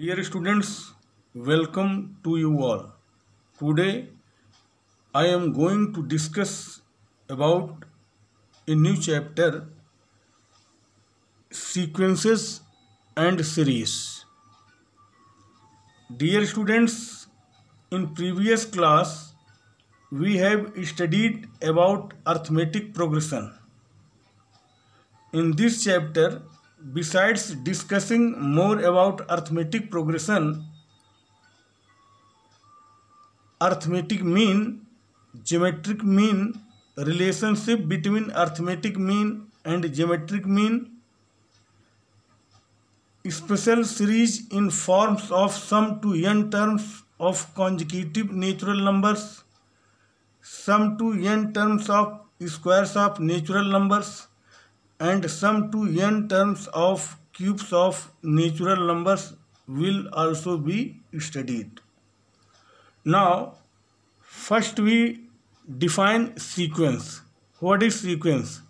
Dear students, welcome to you all. Today I am going to discuss about a new chapter sequences and series. Dear students, in previous class we have studied about arithmetic progression. In this chapter besides discussing more about arithmetic progression arithmetic mean geometric mean relationship between arithmetic mean and geometric mean special series in forms of sum to n terms of consecutive natural numbers sum to n terms of squares of natural numbers and sum to n terms of cubes of natural numbers will also be studied. Now, first we define sequence. What is sequence?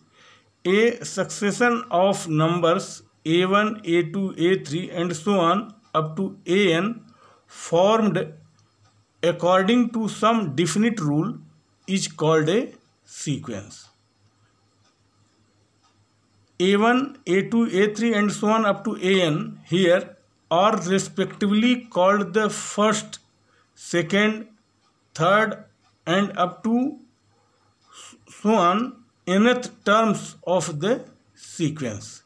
A succession of numbers a1, a2, a3 and so on up to an formed according to some definite rule is called a sequence. A1, A2, A3 and so on up to AN here are respectively called the first, second, third and up to so on nth terms of the sequence.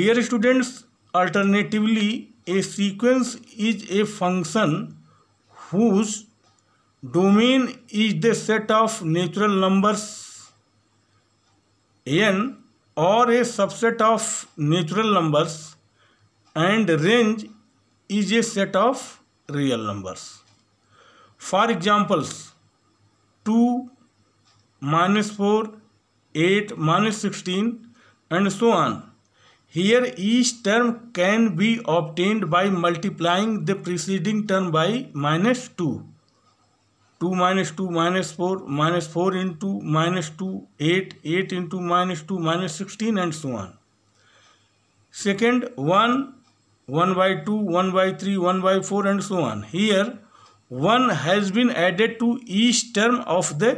Dear students, alternatively a sequence is a function whose domain is the set of natural numbers n or a subset of natural numbers and range is a set of real numbers. For examples, 2, minus 4, 8, minus 16 and so on. Here each term can be obtained by multiplying the preceding term by minus 2. 2 minus 2 minus 4 minus 4 into minus 2 8 8 into minus 2 minus 16 and so on second 1 1 by 2 1 by 3 1 by 4 and so on here 1 has been added to each term of the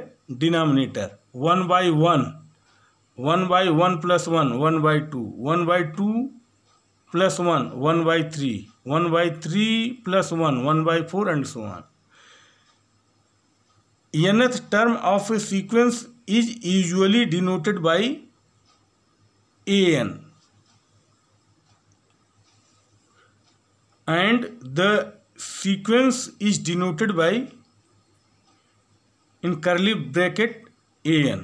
denominator 1 by 1 1 by 1 plus 1 1 by 2 1 by 2 plus 1 1 by 3 1 by 3 plus 1 1 by 4 and so on nth term of a sequence is usually denoted by an and the sequence is denoted by in curly bracket an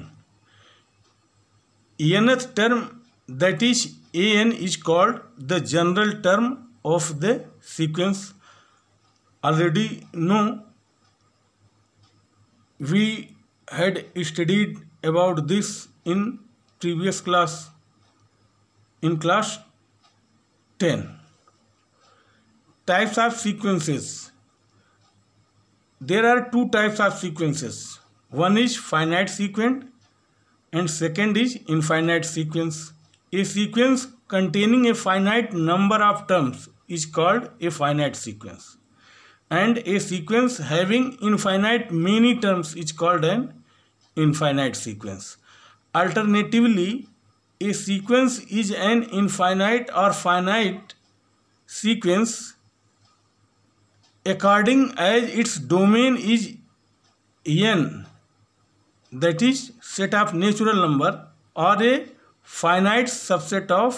nth term that is an is called the general term of the sequence already know we had studied about this in previous class in class 10 types of sequences there are two types of sequences one is finite sequence and second is infinite sequence a sequence containing a finite number of terms is called a finite sequence and a sequence having infinite many terms is called an infinite sequence. Alternatively, a sequence is an infinite or finite sequence according as its domain is n that is set of natural number or a finite subset of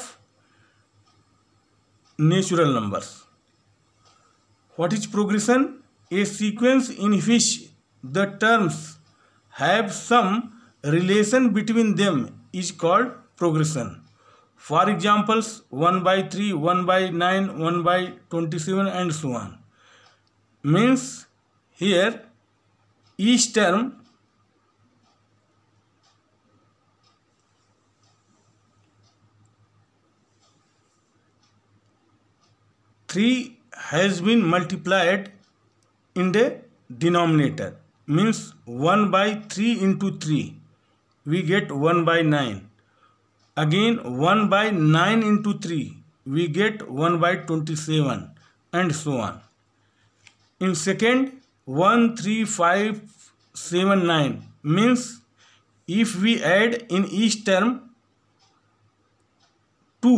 natural numbers what is progression? A sequence in which the terms have some relation between them is called progression. For examples, 1 by 3, 1 by 9, 1 by 27 and so on. Means here each term three has been multiplied in the denominator means 1 by 3 into 3 we get 1 by 9 again 1 by 9 into 3 we get 1 by 27 and so on in second 1 3 5 7 9 means if we add in each term 2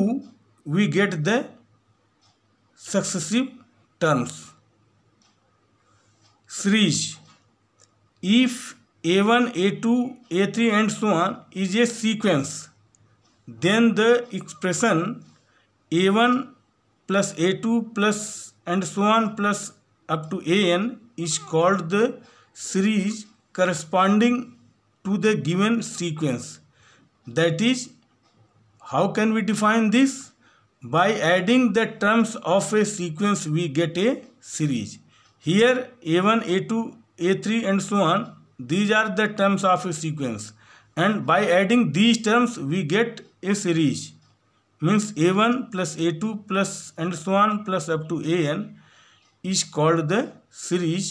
we get the successive turns. Series If A1, A2, A3 and so on is a sequence, then the expression A1 plus A2 plus and so on plus up to AN is called the series corresponding to the given sequence. That is, how can we define this? by adding the terms of a sequence we get a series here a1 a2 a3 and so on these are the terms of a sequence and by adding these terms we get a series means a1 plus a2 plus and so on plus up to an is called the series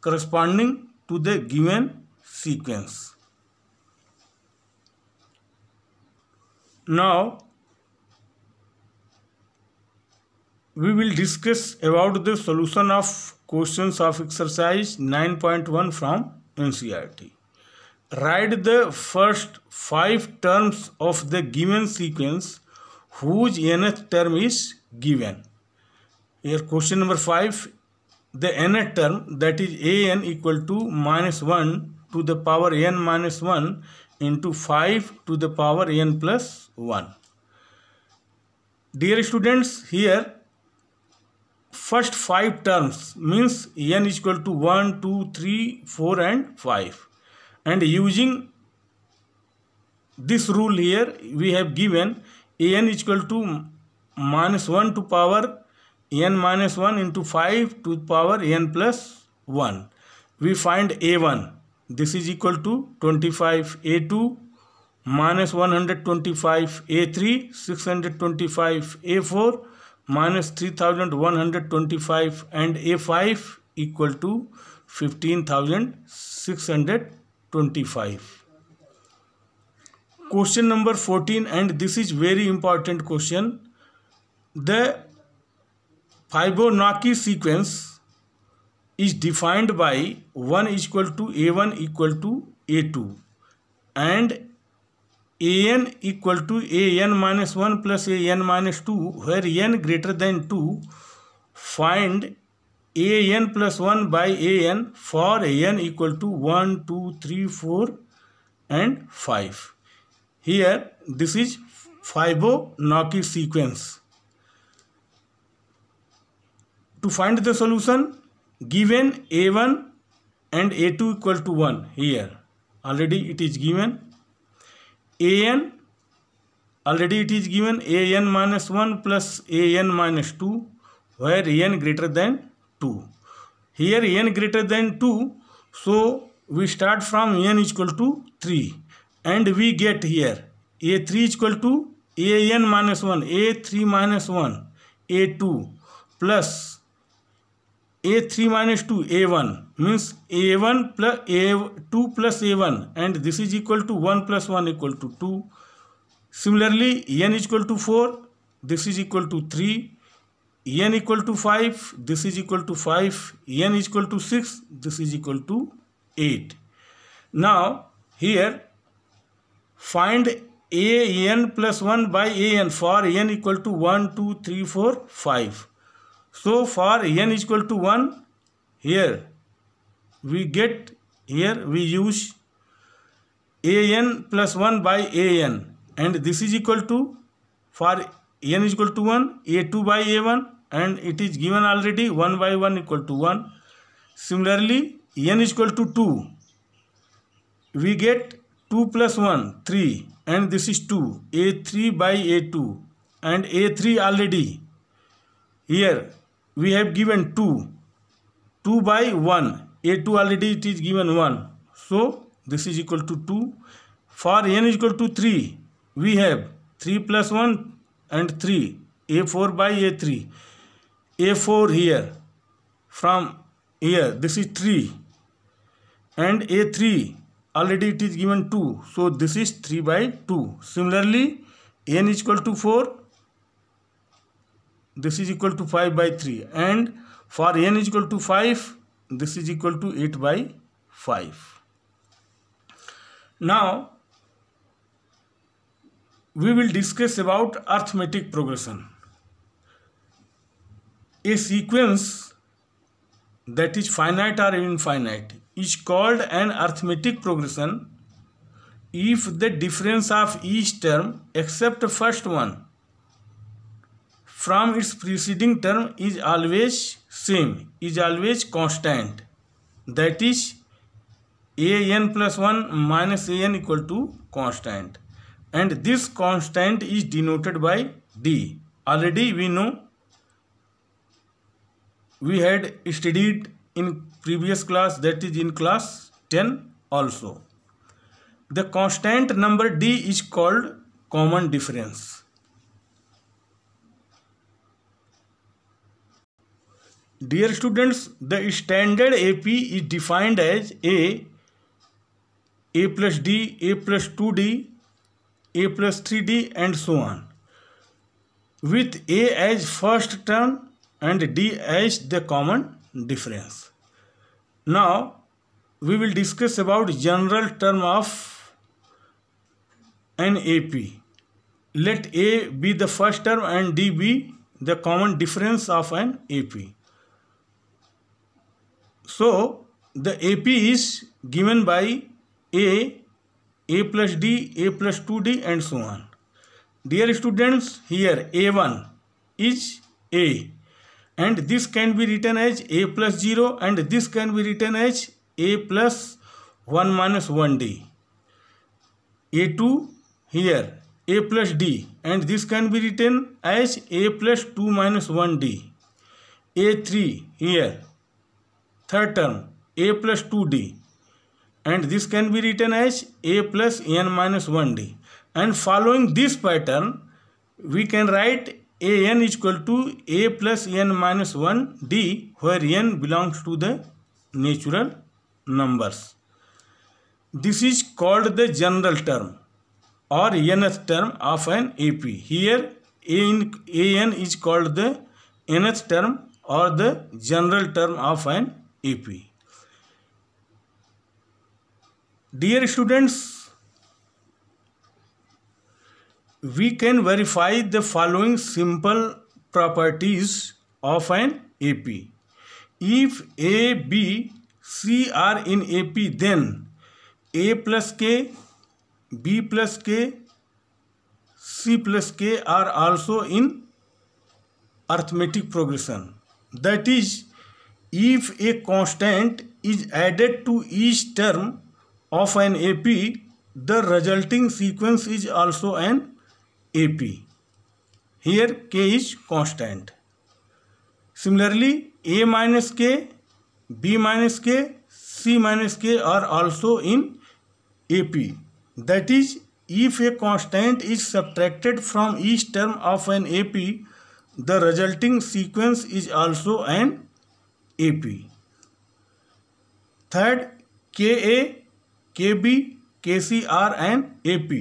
corresponding to the given sequence now we will discuss about the solution of questions of exercise 9.1 from NCERT. Write the first five terms of the given sequence whose nth term is given. Here question number 5, the nth term that is an equal to minus 1 to the power n minus 1 into 5 to the power n plus 1. Dear students, here first five terms means n is equal to 1 2 3 4 and 5 and using this rule here we have given n is equal to minus 1 to power n minus 1 into 5 to power n plus 1 we find a1 this is equal to 25 a2 minus 125 a3 625 a4 minus 3125 and A5 equal to 15625. Question number 14 and this is very important question. The Fibonacci sequence is defined by 1 equal to A1 equal to A2 and an equal to an minus 1 plus an minus 2 where n greater than 2 find an plus 1 by an for an equal to 1 2 3 4 and 5 here this is fibonacci sequence to find the solution given a1 and a2 equal to 1 here already it is given A N already it is given A N minus one plus A N minus two where N greater than two here N greater than two so we start from N is equal to three and we get here A three is equal to A N minus one A three minus one A two plus A three minus two A one means a1 plus a2 plus a1 and this is equal to 1 plus 1 equal to 2 similarly n equal to 4 this is equal to 3 n equal to 5 this is equal to 5 n equal to 6 this is equal to 8 now here find a n plus 1 by a n for n equal to 1 2 3 4 5 so for n equal to 1 here we get here we use a n plus 1 by a n and this is equal to for n is equal to 1 a2 by a a1 and it is given already 1 by 1 equal to 1 similarly n is equal to 2 we get 2 plus 1 3 and this is 2 a3 by a a2 and a a3 already here we have given 2 2 by 1 a2 already it is given 1 so this is equal to 2 for n is equal to 3 we have 3 plus 1 and 3 a4 by a3 a4 here from here this is 3 and a3 already it is given 2 so this is 3 by 2 similarly n is equal to 4 this is equal to 5 by 3 and for n is equal to 5 this is equal to 8 by 5. Now, we will discuss about arithmetic progression. A sequence that is finite or infinite is called an arithmetic progression if the difference of each term except the first one from its preceding term is always same is always constant that is a n plus 1 minus a n equal to constant and this constant is denoted by d already we know we had studied in previous class that is in class 10 also the constant number d is called common difference Dear students, the standard AP is defined as A, A plus D, A plus 2D, A plus 3D and so on. With A as first term and D as the common difference. Now, we will discuss about general term of an AP. Let A be the first term and D be the common difference of an AP. So the AP is given by A, A plus D, A plus 2D and so on. Dear students, here A1 is A and this can be written as A plus 0 and this can be written as A plus 1 minus 1D. A2 here A plus D and this can be written as A plus 2 minus 1D. A3 here third term a plus 2d and this can be written as a plus n minus 1d and following this pattern we can write a n is equal to a plus n minus 1d where n belongs to the natural numbers. This is called the general term or nth term of an AP. Here a n is called the nth term or the general term of an AP dear students we can verify the following simple properties of an AP if A B C are in A P then A plus K B plus K C plus K are also in arithmetic progression that is if a constant is added to each term of an AP, the resulting sequence is also an AP. Here K is constant. Similarly, A minus K, B minus K, C minus K are also in AP. That is, if a constant is subtracted from each term of an AP, the resulting sequence is also an A P third K A K B K C are an A P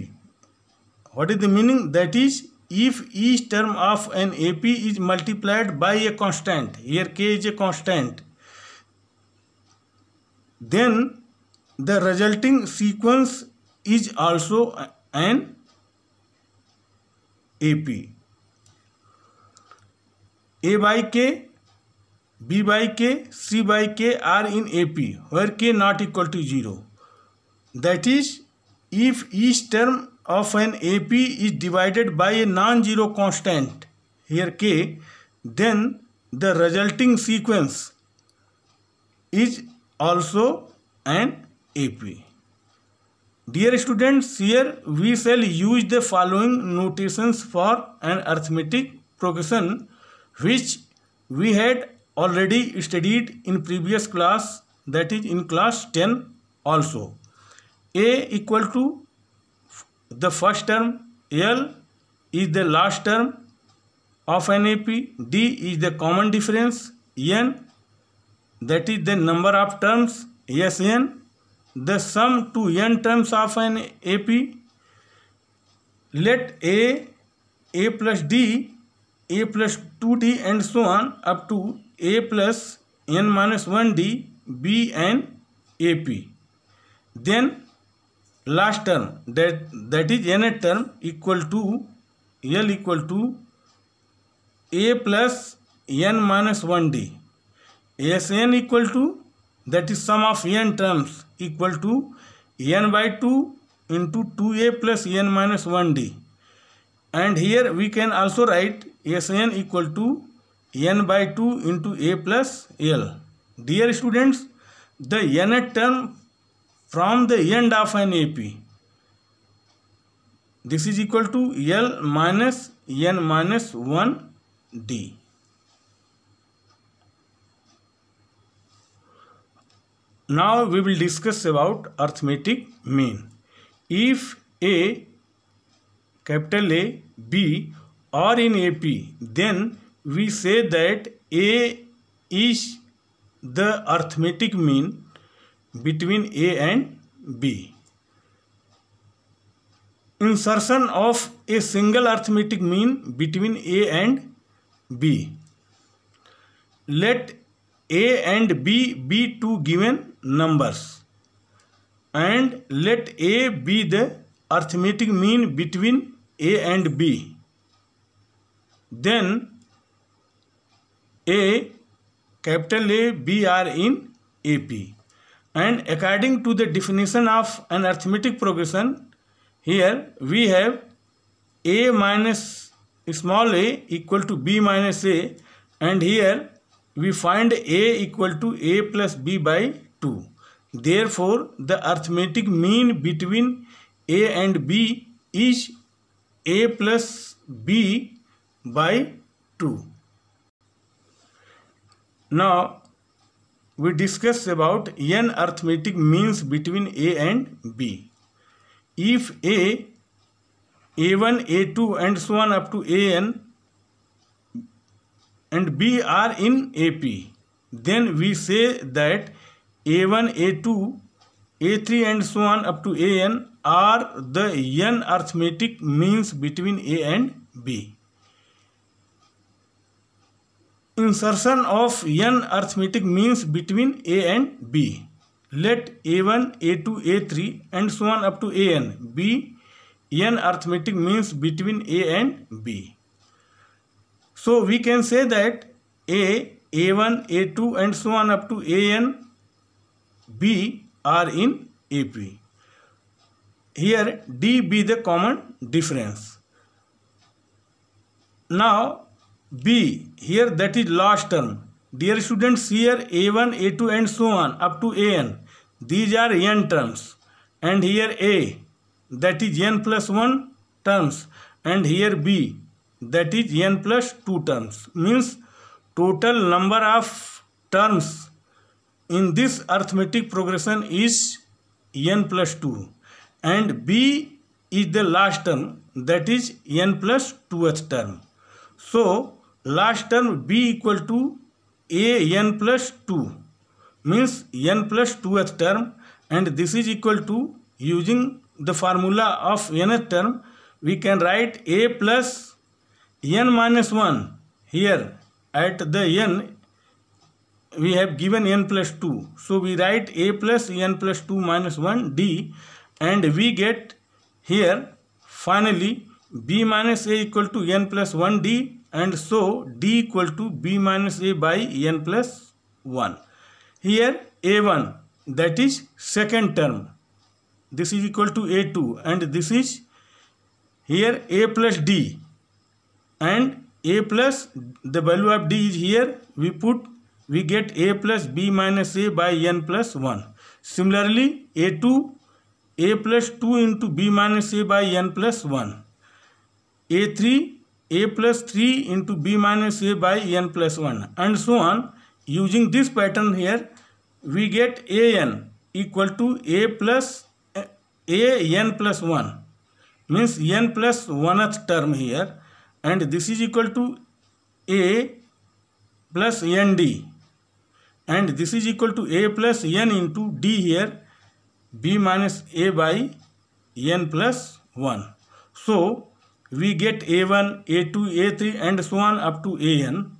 what is the meaning that is if each term of an A P is multiplied by a constant here K is a constant then the resulting sequence is also an A P A by K b by k c by k are in ap where k not equal to 0 that is if each term of an ap is divided by a non zero constant here k then the resulting sequence is also an ap dear students here we shall use the following notations for an arithmetic progression which we had already studied in previous class that is in class 10 also a equal to the first term l is the last term of an ap d is the common difference n that is the number of terms sn the sum to n terms of an ap let a a plus d a plus 2d and so on up to A plus N minus one D be an A P then last term that that is N A term equal to L equal to A plus N minus one D S N equal to that is sum of N terms equal to N by two into two A plus N minus one D and here we can also write S N equal to N by two into A plus L dear students the N term from the end of an A P this is equal to L minus N minus one D we will discuss about arithmetic mean if A capital A B are in A P then we say that A is the arithmetic mean between A and B. Insertion of a single arithmetic mean between A and B. Let A and B be two given numbers and let A be the arithmetic mean between A and B. Then A capital A B are in AP and according to the definition of an arithmetic progression here we have A minus small a equal to B minus A and here we find A equal to A plus B by 2. Therefore the arithmetic mean between A and B is A plus B by 2. Now we discuss about n arithmetic means between A and B. If A, A1, A2 and so on up to AN and B are in AP, then we say that A1, A2, A3 and so on up to AN are the n arithmetic means between A and B insertion of n arithmetic means between a and b let a1 a2 a3 and so on up to an b n arithmetic means between a and b so we can say that a a1 a2 and so on up to an b are in ap here d be the common difference now B. Here that is last term. Dear students, here A1, A2 and so on up to AN. These are N terms. And here A, that is N plus 1 terms. And here B, that is N plus 2 terms. Means total number of terms in this arithmetic progression is N plus 2. And B is the last term that is N plus 2th term. So, last term b equal to a n plus 2 means n plus 2th term and this is equal to using the formula of nth term we can write a plus n minus 1 here at the n we have given n plus 2 so we write a plus n plus 2 minus 1 d and we get here finally b minus a equal to n plus 1 d and so d equal to b minus a by n plus 1. Here a1 that is second term this is equal to a2 and this is here a plus d and a plus the value of d is here we put we get a plus b minus a by n plus 1. Similarly a2 a plus 2 into b minus a by n plus 1 a3 a plus 3 into b minus a by n plus 1 and so on. Using this pattern here, we get an equal to a plus a n plus 1 means n plus 1th term here and this is equal to a plus n d and this is equal to a plus n into d here b minus a by n plus 1. So, we get a1 a2 a3 and so on up to an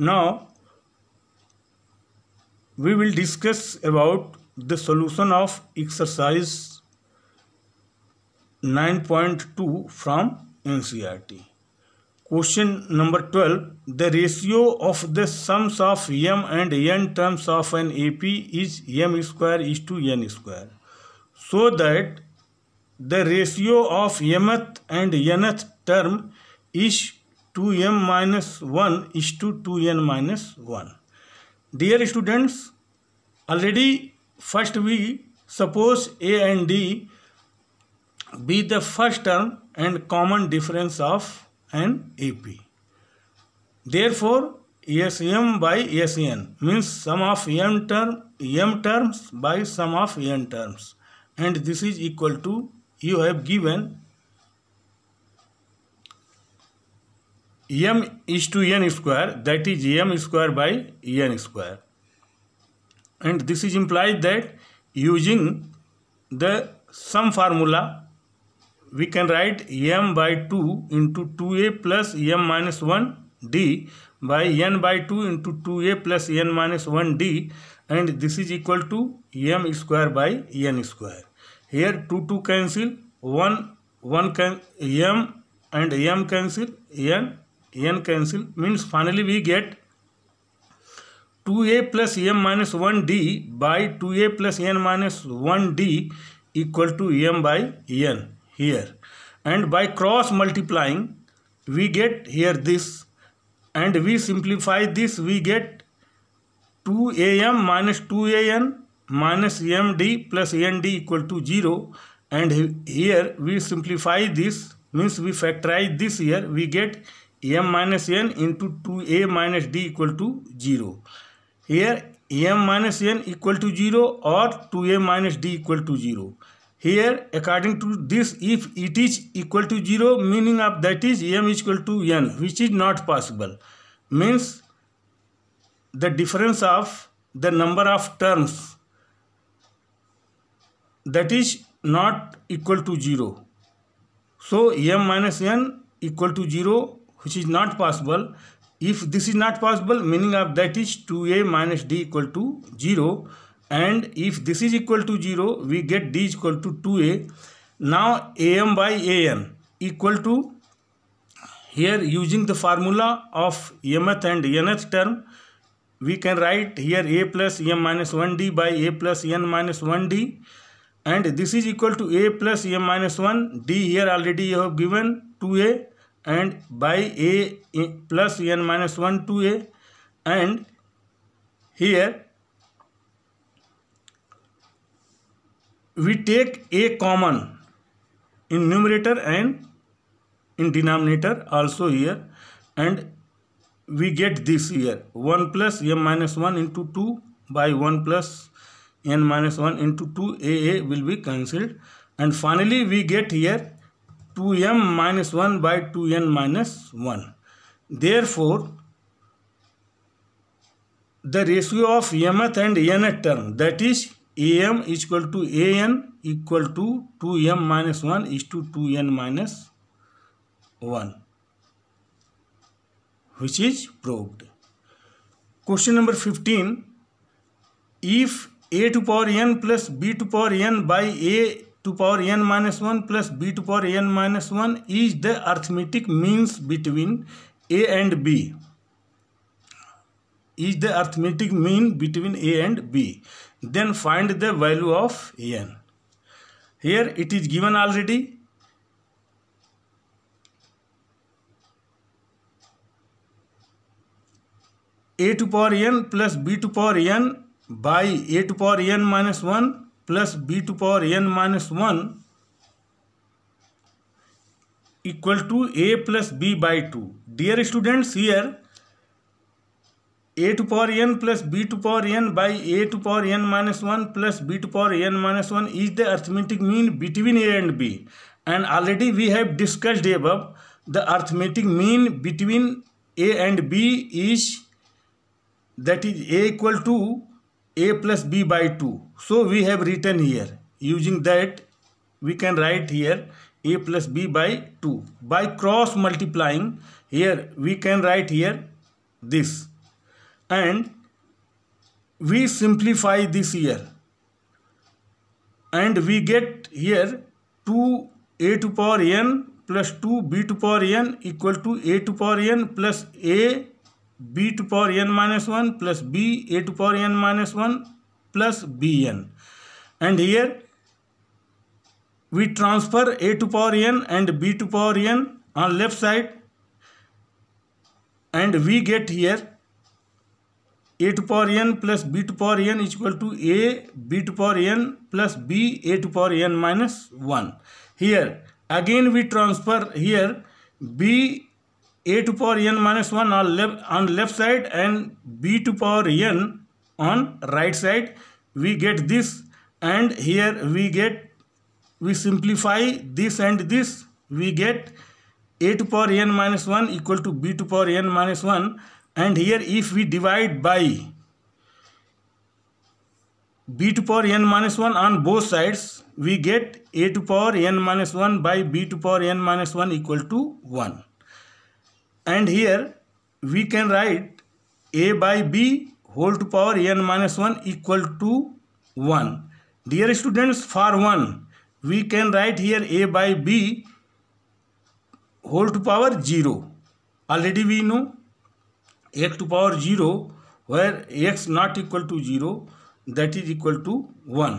now we will discuss about the solution of exercise 9.2 from ncrt question number 12 the ratio of the sums of m and n terms of an AP is m square is to n square. So that the ratio of mth and nth term is 2m minus 1 is to 2n minus 1. Dear students, already first we suppose a and d be the first term and common difference of an AP. Therefore, SM by SN means sum of M term M terms by sum of N terms and this is equal to you have given M is to N square that is M square by N square and this is implied that using the sum formula we can write M by 2 into 2A plus M minus 1 d by n by 2 into 2a plus n minus 1d and this is equal to m square by n square. Here 2 2 cancel 1 1 can m and m cancel n n cancel means finally we get 2a plus m minus 1d by 2a plus n minus 1d equal to m by n here and by cross multiplying we get here this and we simplify this we get 2am minus 2an minus md plus nd equal to 0 and here we simplify this means we factorize this here we get m minus n into 2a minus d equal to 0 here m minus n equal to 0 or 2a minus d equal to 0 here according to this if it is equal to 0 meaning of that is m is equal to n which is not possible means the difference of the number of terms that is not equal to 0 so m minus n equal to 0 which is not possible if this is not possible meaning of that is 2a minus d equal to 0 and if this is equal to 0 we get d is equal to 2a now am by an equal to here using the formula of mth and nth term we can write here a plus m minus 1d by a plus n minus 1d and this is equal to a plus m minus 1 d here already you have given 2a and by a plus n minus 1 2a and here we take a common in numerator and in denominator also here and we get this here 1 plus m minus 1 into 2 by 1 plus n minus 1 into 2 aa will be cancelled and finally we get here 2m minus 1 by 2n minus 1 therefore the ratio of mth and nth term that is A M is equal to A N equal to two M minus one is to two N minus one which is proved question number fifteen if A to power N plus B to power N by A to power N minus one plus B to power N minus one is the arithmetic means between A and B is the arithmetic mean between A and B then find the value of n here it is given already a to power n plus b to power n by a to power n minus 1 plus b to power n minus 1 equal to a plus b by 2 dear students here a to power n plus b to power n by a to power n minus one plus b to power n minus one is the arithmetic mean between a and b. and already we have discussed above the arithmetic mean between a and b is that is a equal to a plus b by 2 so we have written here using that we can write here a plus b by 2 by cross multiplying here we can write here this and we simplify this here and we get here 2 a to power n plus 2 b to power n equal to a to power n plus a b to power n minus 1 plus b a to power n minus 1 plus bn and here we transfer a to power n and b to power n on left side and we get here a to power n plus b to power n is equal to a b to power n plus b a to power n minus one. Here again we transfer here b a to power n minus 1 on left on left side and b to power n on right side we get this and here we get we simplify this and this we get a to power n minus 1 equal to b to power n minus 1 and here if we divide by b to power n minus 1 on both sides we get a to power n minus 1 by b to power n minus 1 equal to 1 and here we can write a by b whole to power n minus 1 equal to 1 dear students for 1 we can write here a by b whole to power 0 already we know X to power zero where X not equal to zero that is equal to one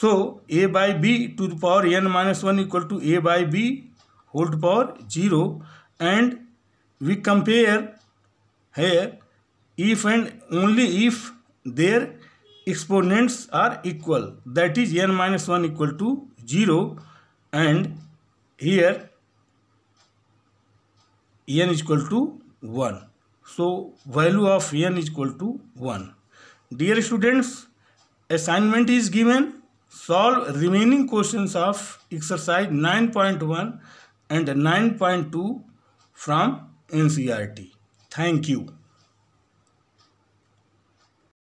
so A by B to the power N minus one equal to A by B whole to power zero and we compare है if and only if their exponents are equal that is N minus one equal to zero and here N is equal to one So value of n is equal to 1. Dear students, assignment is given. Solve remaining questions of exercise 9.1 and 9.2 from NCRT. Thank you.